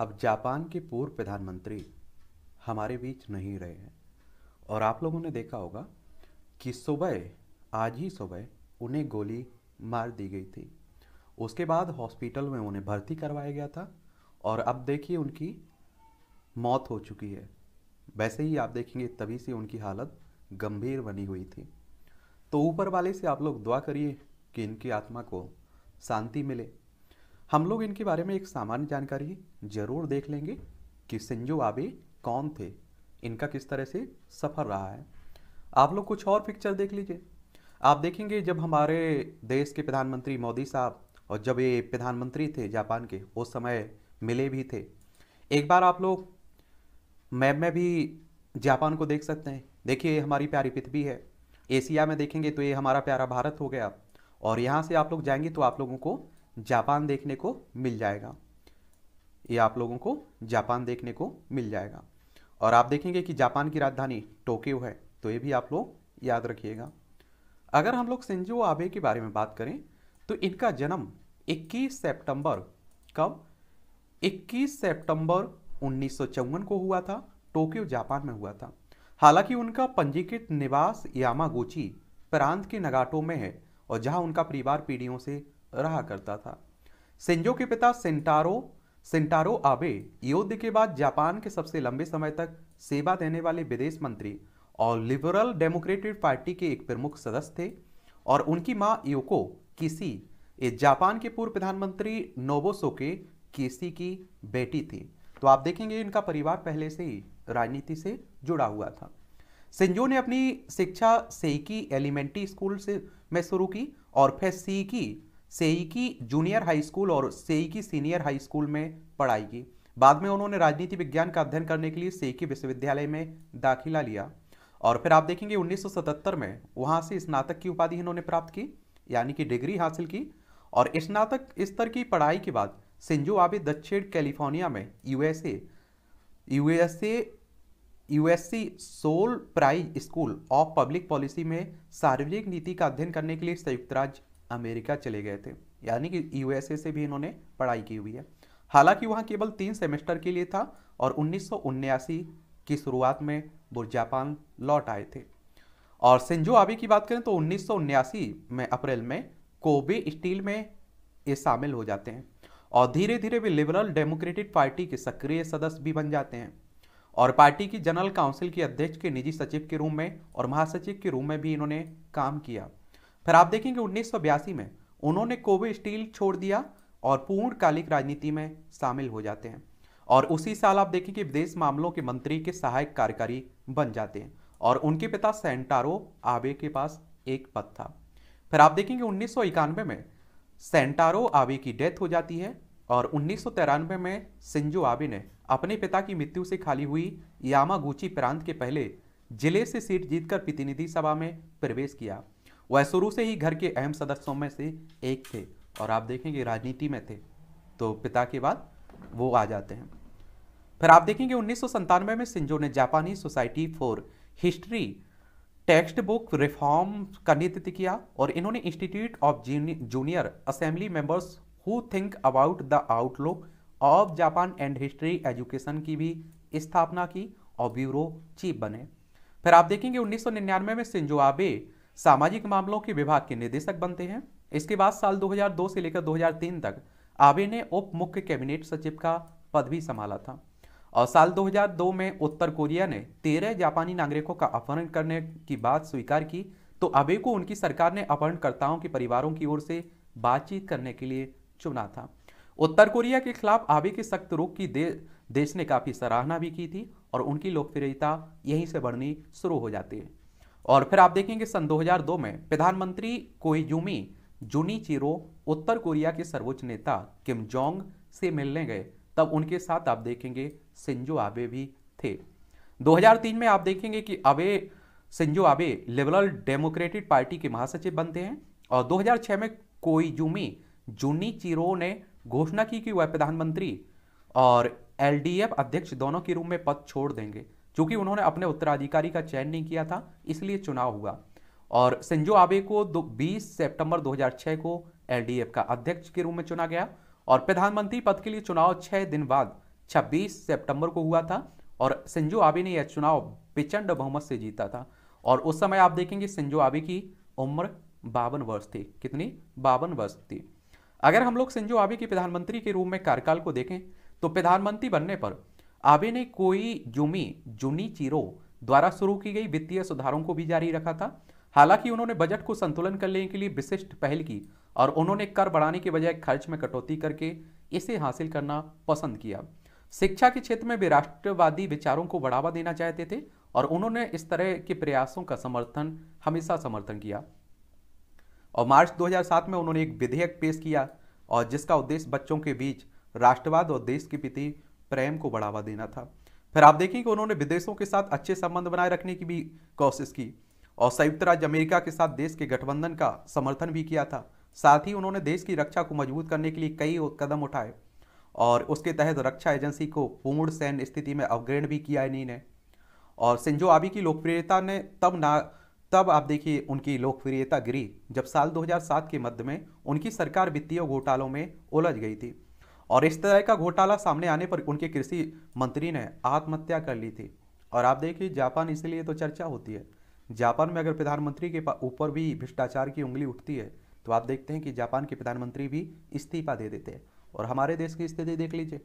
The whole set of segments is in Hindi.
अब जापान के पूर्व प्रधानमंत्री हमारे बीच नहीं रहे हैं और आप लोगों ने देखा होगा कि सुबह आज ही सुबह उन्हें गोली मार दी गई थी उसके बाद हॉस्पिटल में उन्हें भर्ती करवाया गया था और अब देखिए उनकी मौत हो चुकी है वैसे ही आप देखेंगे तभी से उनकी हालत गंभीर बनी हुई थी तो ऊपर वाले से आप लोग दुआ करिए कि इनकी आत्मा को शांति मिले हम लोग इनके बारे में एक सामान्य जानकारी जरूर देख लेंगे कि सिंजो आबे कौन थे इनका किस तरह से सफ़र रहा है आप लोग कुछ और पिक्चर देख लीजिए आप देखेंगे जब हमारे देश के प्रधानमंत्री मोदी साहब और जब ये प्रधानमंत्री थे जापान के उस समय मिले भी थे एक बार आप लोग मैप में भी जापान को देख सकते हैं देखिए हमारी प्यारी पृथ्वी है एशिया में देखेंगे तो ये हमारा प्यारा भारत हो गया और यहाँ से आप लोग जाएंगे तो आप लोगों को जापान देखने को मिल जाएगा ये आप लोगों को जापान देखने को मिल जाएगा और आप देखेंगे कि जापान की राजधानी टोक्यो है तो ये भी आप लोग याद रखिएगा अगर हम लोग सिंजो आबे के बारे में बात करें तो इनका जन्म 21 सितंबर कब 21 सितंबर उन्नीस को हुआ था टोक्यो जापान में हुआ था हालांकि उनका पंजीकृत निवास यामागोची प्रांत के नगाटो में है और जहां उनका परिवार पीढ़ियों से रहा करता था सेंजो के पिता सेंटारो सेंटारो आबे युद्ध के बाद जापान के सबसे लंबे समय तक सेवा देने वाले विदेश मंत्री और लिबरल डेमोक्रेटिक पार्टी के एक प्रमुख सदस्य थे और उनकी मां योको किसी जापान के पूर्व प्रधानमंत्री नोबोसो के केसी की बेटी थी तो आप देखेंगे इनका परिवार पहले से ही राजनीति से जुड़ा हुआ था सिंजो ने अपनी शिक्षा सेकी एलिमेंट्री स्कूल से में शुरू की और फिर सीकी सेही जूनियर हाई स्कूल और सेही सीनियर हाई स्कूल में पढ़ाई की बाद में उन्होंने राजनीति विज्ञान का अध्ययन करने के लिए सेकी विश्वविद्यालय में दाखिला लिया और फिर आप देखेंगे 1977 में वहाँ से स्नातक की उपाधि इन्होंने प्राप्त की यानी कि डिग्री हासिल की और स्नातक स्तर की पढ़ाई के बाद सिंजो आबे दक्षिण कैलिफोर्निया में USA USA USC Sol Price school of public policy में सार्वजनिक नीति का अध्ययन करने के लिए संयुक्त राज्य अमेरिका चले गए थे यानी कि यूएसए से भी इन्होंने पढ़ाई की हुई है हालांकि वहाँ केवल तीन सेमेस्टर के लिए था और उन्नीस की शुरुआत में वो जापान लौट आए थे और सिंजो आबे की बात करें तो उन्नीस में अप्रैल में कोबे स्टील में ये शामिल हो जाते हैं और धीरे धीरे वे लिबरल डेमोक्रेटिक पार्टी के सक्रिय सदस्य भी बन जाते हैं और पार्टी की जनरल काउंसिल के अध्यक्ष के निजी सचिव के रूम में और महासचिव के रूम में भी इन्होंने काम किया फिर आप देखेंगे उन्नीस में उन्होंने कोवे स्टील छोड़ दिया और पूर्णकालिक राजनीति में शामिल हो जाते हैं और उसी साल आप देखेंगे विदेश मामलों के मंत्री के सहायक कार्यकारी बन जाते हैं और उनके पिता सेंटारो आबे के पास एक पद था फिर आप देखेंगे उन्नीस में सेंटारो आबे की डेथ हो जाती है और उन्नीस में सिंजो आबे ने अपने पिता की मृत्यु से खाली हुई यामागुची प्रांत के पहले जिले से सीट जीतकर प्रतिनिधि सभा में प्रवेश किया वह शुरू से ही घर के अहम सदस्यों में से एक थे और आप देखेंगे राजनीति में थे तो पिता के बाद वो आ जाते हैं फिर आप देखेंगे उन्नीस में सिंजो ने जापानी society for history text book reform का नेतृत्व किया और इन्होंने institute of junior assembly members who think about the outlook of Japan and history education की भी स्थापना की और ब्यूरो चीफ बने फिर आप देखेंगे 1999 में सिंजो आबे सामाजिक मामलों के विभाग के निदेशक बनते हैं इसके बाद साल 2002 से लेकर 2003 तक आबे ने उप मुख्य कैबिनेट सचिव का पद भी संभाला था और साल 2002 में उत्तर कोरिया ने तेरह जापानी नागरिकों का अपहरण करने की बात स्वीकार की तो आबे को उनकी सरकार ने अपहरणकर्ताओं के परिवारों की ओर से बातचीत करने के लिए चुना था उत्तर कोरिया के खिलाफ आबे के सख्त रुख की दे, देश ने काफ़ी सराहना भी की थी और उनकी लोकप्रियता यहीं से बढ़नी शुरू हो जाती है और फिर आप देखेंगे सन 2002 में प्रधानमंत्री जूनी चीरो उत्तर कोरिया के सर्वोच्च नेता किम जोंग से मिलने गए तब उनके साथ आप देखेंगे सिंजो आबे भी थे 2003 में आप देखेंगे कि Abe Shinzo Abe liberal democratic party के महासचिव बनते हैं और 2006 में कोईजुमी जूनी चिरो ने घोषणा की कि वह प्रधानमंत्री और एलडीएफ अध्यक्ष दोनों के रूप में पद छोड़ देंगे चूंकि उन्होंने अपने उत्तराधिकारी का चयन नहीं किया था इसलिए चुनाव हुआ और सिंजो आबे को दो बीस सेप्टेम्बर 2006 को एलडीएफ का अध्यक्ष के रूप में चुना गया और प्रधानमंत्री पद के लिए चुनाव छह दिन बाद 26 सितंबर को हुआ था और सिंजो आबे ने यह चुनाव प्रचंड बहुमत से जीता था और उस समय आप देखेंगे सिंजो आबे की उम्र बावन वर्ष थी कितनी बावन वर्ष थी अगर हम लोग सिंजो आबे के प्रधानमंत्री के रूप में कार्यकाल को देखें तो प्रधानमंत्री बनने पर आबे ने कोई जुमी जुनी चीरो द्वारा शुरू की गई वित्तीय सुधारों को भी जारी रखा था हालांकि उन्होंने बजट को संतुलन करने के लिए विशिष्ट पहल की और उन्होंने कर बढ़ाने के बजाय खर्च में कटौती करके इसे हासिल करना पसंद किया शिक्षा के क्षेत्र में वे राष्ट्रवादी विचारों को बढ़ावा देना चाहते थे और उन्होंने इस तरह के प्रयासों का समर्थन हमेशा समर्थन किया और मार्च 2007 में उन्होंने एक विधेयक पेश किया और जिसका उद्देश्य बच्चों के बीच राष्ट्रवाद और देश के प्रति प्रेम को बढ़ावा देना था फिर आप देखें कि उन्होंने विदेशों के साथ अच्छे संबंध बनाए रखने की भी कोशिश की और संयुक्त राज्य अमेरिका के साथ देश के गठबंधन का समर्थन भी किया था साथ ही उन्होंने देश की रक्षा को मजबूत करने के लिए कई कदम उठाए और उसके तहत रक्षा एजेंसी को पूर्ण सैन्य स्थिति में अपग्रेड भी किया इन्हीं और सिंजो आबी की लोकप्रियता ने तब ना तब आप देखिए उनकी लोकप्रियता गिरी जब साल 2007 के मध्य में उनकी सरकार वित्तीय घोटालों में उलझ गई थी और इस तरह का घोटाला सामने आने पर उनके कृषि मंत्री ने आत्महत्या कर ली थी और आप देखिए जापान इसलिए तो चर्चा होती है जापान में अगर प्रधानमंत्री के ऊपर भी भ्रष्टाचार की उंगली उठती है तो आप देखते हैं कि जापान के प्रधानमंत्री भी इस्तीफा दे देते हैं और हमारे देश की स्थिति देख लीजिए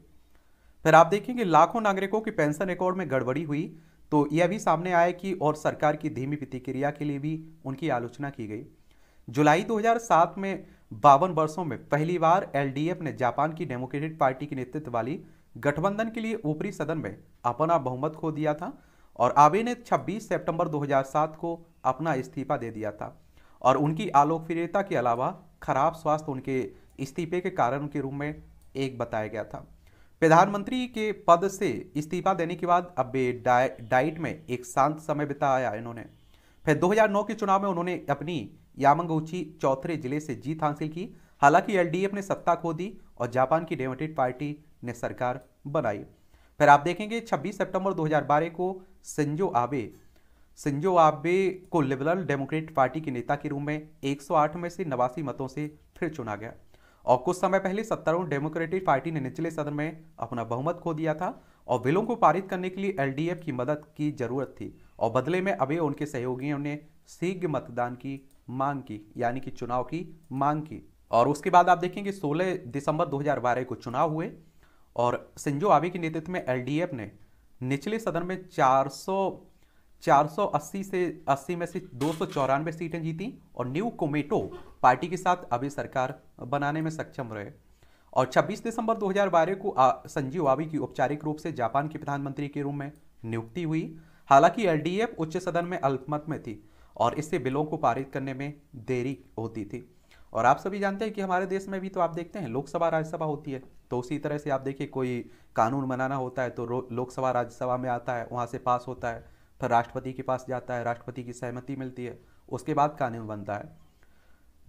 फिर आप देखेंगे लाखों नागरिकों की पेंशन रिकॉर्ड में गड़बड़ी हुई तो यह भी सामने आया कि और सरकार की धीमी प्रतिक्रिया के लिए भी उनकी आलोचना की गई जुलाई 2007 में बावन वर्षों में पहली बार एलडीएफ ने जापान की डेमोक्रेटिक पार्टी के नेतृत्व वाली गठबंधन के लिए ऊपरी सदन में अपना बहुमत खो दिया था और आबे ने 26 सितंबर 2007 को अपना इस्तीफा दे दिया था और उनकी आलोकप्रियता के अलावा खराब स्वास्थ्य उनके इस्तीफे के कारण के रूप में एक बताया गया था प्रधानमंत्री के पद से इस्तीफा देने के बाद अब्बे डाइट में एक शांत समय बिताया इन्होंने फिर 2009 के चुनाव में उन्होंने अपनी यामागुची चौथरे जिले से जीत हासिल की हालांकि एलडीए ने सत्ता खो दी और जापान की डेमोक्रेटिक पार्टी ने सरकार बनाई फिर आप देखेंगे 26 सितंबर 2012 को सिंजो आबे सिंजो आबे को लिबरल डेमोक्रेट पार्टी के नेता के रूप में 108 में से नवासी मतों से फिर चुना गया और कुछ समय पहले सत्तारूढ़ डेमोक्रेटिक पार्टी ने निचले सदन में अपना बहुमत खो दिया था और बिलों को पारित करने के लिए एलडीएफ की मदद की जरूरत थी और बदले में अबे उनके सहयोगियों ने शीघ्र मतदान की मांग की यानी कि चुनाव की मांग की और उसके बाद आप देखेंगे 16 दिसंबर 2012 को चुनाव हुए और सिंजो आबे के नेतृत्व में एलडीएफ ने निचले सदन में 400 480 से 80 में से दो सीटें जीती और न्यू कोमेटो पार्टी के साथ अभी सरकार बनाने में सक्षम रहे और 26 दिसंबर 2012 को संजीव आबी की औपचारिक रूप से जापान के प्रधानमंत्री के रूप में नियुक्ति हुई हालांकि एलडीएफ उच्च सदन में अल्पमत में थी और इससे बिलों को पारित करने में देरी होती थी और आप सभी जानते हैं कि हमारे देश में भी तो आप देखते हैं लोकसभा राज्यसभा होती है तो उसी तरह से आप देखिए कोई कानून बनाना होता है तो लोकसभा राज्यसभा में आता है वहाँ से पास होता है फिर राष्ट्रपति के पास जाता है राष्ट्रपति की सहमति मिलती है उसके बाद कानून बनता है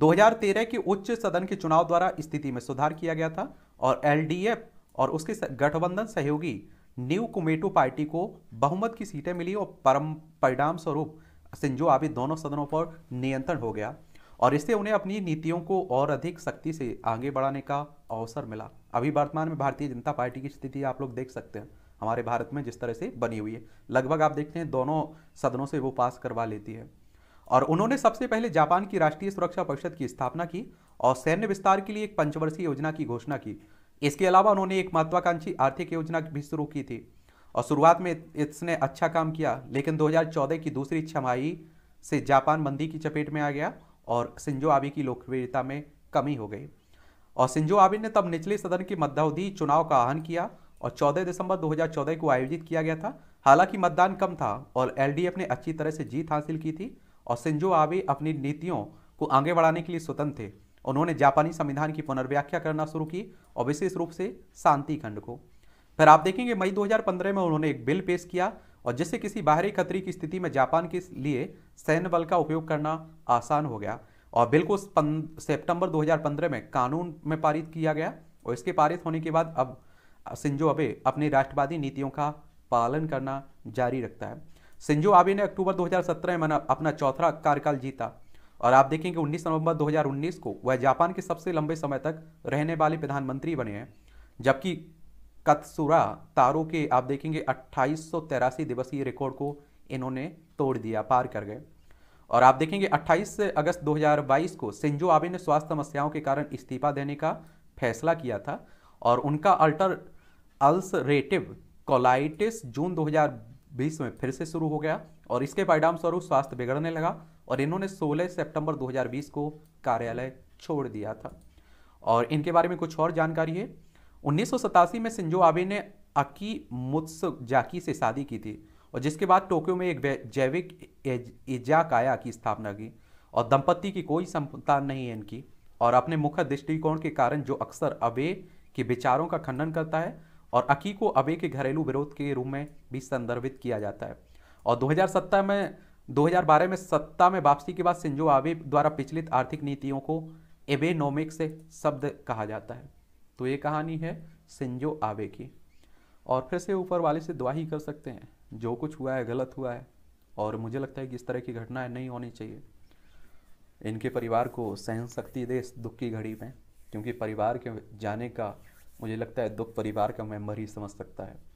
2013 के उच्च सदन के चुनाव द्वारा स्थिति में सुधार किया गया था और एलडीएफ और उसके गठबंधन सहयोगी न्यू कुमेटो पार्टी को बहुमत की सीटें मिली और परम परिणाम स्वरूप सिंजो आबे दोनों सदनों पर नियंत्रण हो गया और इससे उन्हें अपनी नीतियों को और अधिक सख्ती से आगे बढ़ाने का अवसर मिला अभी वर्तमान में भारतीय जनता पार्टी की स्थिति आप लोग देख सकते हैं हमारे भारत में जिस तरह से बनी हुई है लगभग आप देखते हैं दोनों सदनों से वो पास करवा लेती है और उन्होंने सबसे पहले जापान की राष्ट्रीय सुरक्षा परिषद की स्थापना की और सैन्य विस्तार के लिए एक पंचवर्षीय योजना की घोषणा की इसके अलावा उन्होंने एक महत्वाकांक्षी आर्थिक योजना भी शुरू की थी और शुरुआत में इसने अच्छा काम किया लेकिन 2014 की दूसरी छमाही से जापान मंदी की चपेट में आ गया और सिंजो आबे की लोकप्रियता में कमी हो गई और सिंजो आबे ने तब निचले सदन की मध्यावधि चुनाव का आह्वान किया और 14 दिसंबर 2014 को आयोजित किया गया था हालांकि मतदान कम था और एल ने अच्छी तरह से जीत हासिल की थी और सिंजो आबे अपनी नीतियों को आगे बढ़ाने के लिए स्वतंत्र थे उन्होंने जापानी संविधान की पुनर्व्याख्या करना शुरू की और विशेष रूप से शांति खंड को फिर आप देखेंगे मई 2015 में उन्होंने एक बिल पेश किया और जिससे किसी बाहरी खतरे की स्थिति में जापान के लिए सैन्य बल का उपयोग करना आसान हो गया और बिल को सितंबर 2015 में कानून में पारित किया गया और इसके पारित होने के बाद अब सिंजो अबे अपनी राष्ट्रवादी नीतियों का पालन करना जारी रखता है सिंजो आबे ने अक्टूबर 2017 में अपना चौथा कार्यकाल जीता और आप देखेंगे 19 नवंबर 2019 को वह जापान के सबसे लंबे समय तक रहने वाले प्रधानमंत्री बने हैं जबकि कत्सुरा तारों के आप देखेंगे अट्ठाईस दिवसीय रिकॉर्ड को इन्होंने तोड़ दिया पार कर गए और आप देखेंगे 28 अगस्त 2022 को सिंजो आबे ने स्वास्थ्य समस्याओं के कारण इस्तीफा देने का फैसला किया था और उनका अल्टर अल्सरेटिव कोलाइटिस जून 2020 में फिर से शुरू हो गया और इसके परिणाम स्वरूप स्वास्थ्य बिगड़ने लगा और इन्होंने 16 सितंबर 2020 को कार्यालय छोड़ दिया था और इनके बारे में कुछ और जानकारी है उन्नीस में सिंजो आबे ने अकी मुत्सुजाकी से शादी की थी और जिसके बाद टोक्यो में एक जैविक इजाकाया की स्थापना की और दंपत्ति की कोई संतान नहीं है इनकी और अपने मुख्य दृष्टिकोण के कारण जो अक्सर अबे के विचारों का खंडन करता है और अकी को अबे के घरेलू विरोध के रूप में भी संदर्भित किया जाता है और 2017 में 2012 में सत्ता में वापसी के बाद सिंजो आबे द्वारा पिछलित आर्थिक नीतियों को एबेनोमिक्स शब्द कहा जाता है तो ये कहानी है सिंजो आबे की और फिर से ऊपर वाले से दुआ ही कर सकते हैं जो कुछ हुआ है गलत हुआ है और मुझे लगता है कि इस तरह की घटनाएं नहीं होनी चाहिए इनके परिवार को सहन शक्ति दे इस दुख की घड़ी में क्योंकि परिवार के जाने का मुझे लगता है दुख परिवार का मेम्बर ही समझ सकता है